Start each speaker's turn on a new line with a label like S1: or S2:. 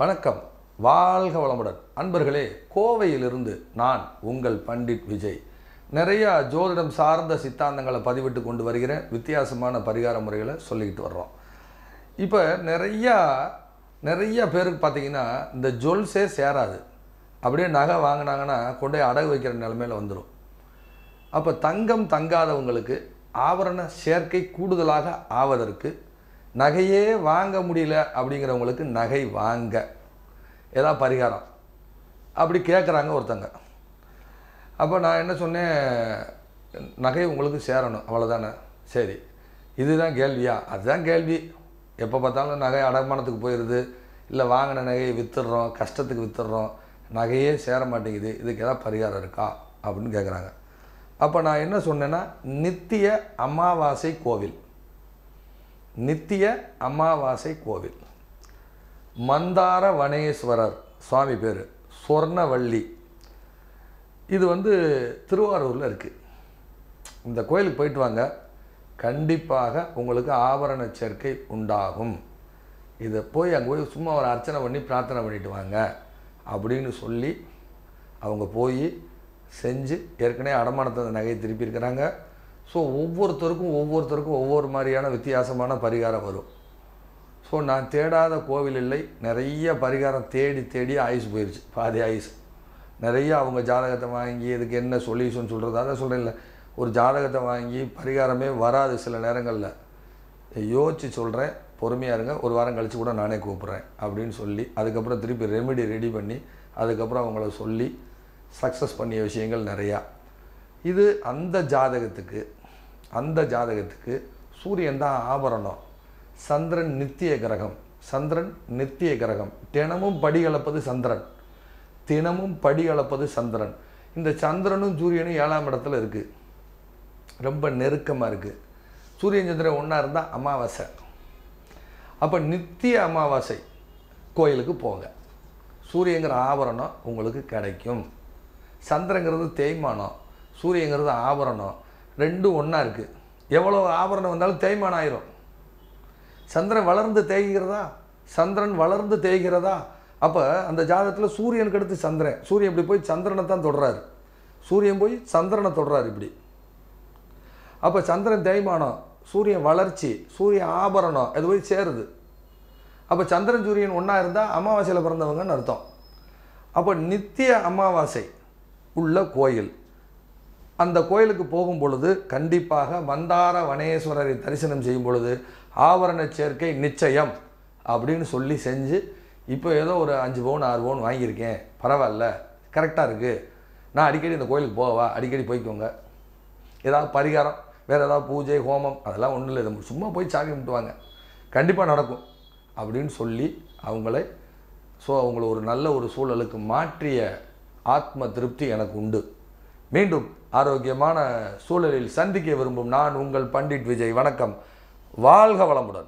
S1: வணக்கம் வாழ்க வளமுடன் அன்பர்களே கோவையிலிருந்து நான் உங்கள் பண்டிட் விஜய் நிறையா ஜோதிடம் சார்ந்த சித்தாந்தங்களை பதிவிட்டு கொண்டு வருகிறேன் வித்தியாசமான பரிகார முறைகளை சொல்லிக்கிட்டு வர்றோம் இப்போ நிறையா நிறைய பேருக்கு பார்த்தீங்கன்னா இந்த ஜுவல்ஸே சேராது அப்படியே நகை வாங்கினாங்கன்னா கொண்டு போய் அடகு வைக்கிற நிலமையில் வந்துடும் அப்போ தங்கம் தங்காதவங்களுக்கு ஆபரண சேர்க்கை கூடுதலாக ஆவதற்கு நகையே வாங்க முடியல அப்படிங்கிறவங்களுக்கு நகை வாங்க ஏதாவது பரிகாரம் அப்படி கேட்குறாங்க ஒருத்தங்க அப்போ நான் என்ன சொன்னேன் நகை உங்களுக்கு சேரணும் அவ்வளோதானே சரி இதுதான் கேள்வியா அதுதான் கேள்வி எப்போ பார்த்தாலும் நகை அடமானத்துக்கு போயிடுது இல்லை வாங்கின நகையை விற்றுடுறோம் கஷ்டத்துக்கு வித்துடுறோம் நகையே சேர மாட்டேங்குது இதுக்கு ஏதாவது பரிகாரம் இருக்கா அப்படின்னு கேட்குறாங்க அப்போ நான் என்ன சொன்னேன்னா நித்திய அமாவாசை கோவில் நித்திய அமாவாசை கோவில் மந்தார வனேஸ்வரர் சுவாமி பேர் சொர்ணவள்ளி இது வந்து திருவாரூரில் இருக்குது இந்த கோயிலுக்கு போயிட்டு வாங்க கண்டிப்பாக உங்களுக்கு ஆபரண சேர்க்கை உண்டாகும் இதை போய் அங்கே போய் சும்மா ஒரு அர்ச்சனை பண்ணி பிரார்த்தனை பண்ணிட்டு வாங்க அப்படின்னு சொல்லி அவங்க போய் செஞ்சு ஏற்கனவே அடமானத்தை நகையை திருப்பி இருக்கிறாங்க ஸோ ஒவ்வொருத்தருக்கும் ஒவ்வொருத்தருக்கும் ஒவ்வொரு மாதிரியான வித்தியாசமான பரிகாரம் வரும் ஸோ நான் தேடாத கோவில் இல்லை நிறைய பரிகாரம் தேடி தேடி ஆயுஸ் போயிடுச்சு பாதி ஆயுஸ் நிறைய அவங்க ஜாதகத்தை வாங்கி இதுக்கு என்ன சொல்யூஷன் சொல்கிறது அதான் இல்லை ஒரு ஜாதகத்தை வாங்கி பரிகாரமே வராது சில நேரங்களில் யோசிச்சு சொல்கிறேன் பொறுமையாக இருங்க ஒரு வாரம் கழித்து கூட நானே கூப்பிட்றேன் அப்படின்னு சொல்லி அதுக்கப்புறம் திருப்பி ரெமெடி ரெடி பண்ணி அதுக்கப்புறம் அவங்கள சொல்லி சக்ஸஸ் பண்ணிய விஷயங்கள் நிறையா இது அந்த ஜாதகத்துக்கு அந்த ஜாதகத்துக்கு சூரியன் தான் ஆபரணம் சந்திரன் நித்திய கிரகம் சந்திரன் நித்திய கிரகம் தினமும் படி கலப்பது சந்திரன் தினமும் படி கலப்பது சந்திரன் இந்த சந்திரனும் சூரியனும் ஏழாம் இடத்துல இருக்குது ரொம்ப நெருக்கமாக இருக்குது சூரியன் சந்திரன் ஒன்றா இருந்தால் அமாவாசை அப்போ நித்திய அமாவாசை கோயிலுக்கு போங்க சூரியங்கிற ஆபரணம் உங்களுக்கு கிடைக்கும் சந்திரங்கிறது தேய்மானம் சூரியங்கிறது ஆபரணம் ரெண்டும் ஒன்றா இருக்குது எவ்வளோ ஆபரணம் வந்தாலும் தேய்மானம் ஆயிரும் சந்திரன் வளர்ந்து தேய்கிறதா சந்திரன் வளர்ந்து தேய்கிறதா அப்போ அந்த ஜாதகத்தில் சூரியனுக்கு அடுத்து சந்திரன் சூரியன் இப்படி போய் சந்திரனை தான் தொடுறாரு சூரியன் போய் சந்திரனை தொடுறாரு இப்படி அப்போ சந்திரன் தேய்மானம் சூரியன் வளர்ச்சி சூரியன் ஆபரணம் அது போய் சேருது அப்போ சந்திரன் சூரியன் ஒன்றா இருந்தால் அமாவாசையில் பிறந்தவங்கன்னு அர்த்தம் அப்போ நித்திய அமாவாசை உள்ள கோயில் அந்த கோயிலுக்கு போகும் பொழுது கண்டிப்பாக மந்தார வனேஸ்வரரை தரிசனம் செய்யும் பொழுது ஆவரண சேர்க்கை நிச்சயம் அப்படின்னு சொல்லி செஞ்சு இப்போ ஏதோ ஒரு அஞ்சு பவுன் ஆறு பவுன் வாங்கியிருக்கேன் பரவாயில்ல கரெக்டாக இருக்குது நான் அடிக்கடி இந்த கோயிலுக்கு போவா அடிக்கடி போய்க்கோங்க ஏதாவது பரிகாரம் வேறு ஏதாவது பூஜை ஹோமம் அதெல்லாம் ஒன்றும் இல்லை சும்மா போய் சாமி கும்பிட்டுவாங்க கண்டிப்பாக நடக்கும் அப்படின்னு சொல்லி அவங்களை ஸோ அவங்கள ஒரு நல்ல ஒரு சூழலுக்கு மாற்றிய ஆத்ம திருப்தி எனக்கு உண்டு மீண்டும் ஆரோக்கியமான சூழலில் சந்திக்க விரும்பும் நான் உங்கள் பண்டிட் விஜய் வணக்கம் வாழ்க வளமுடன்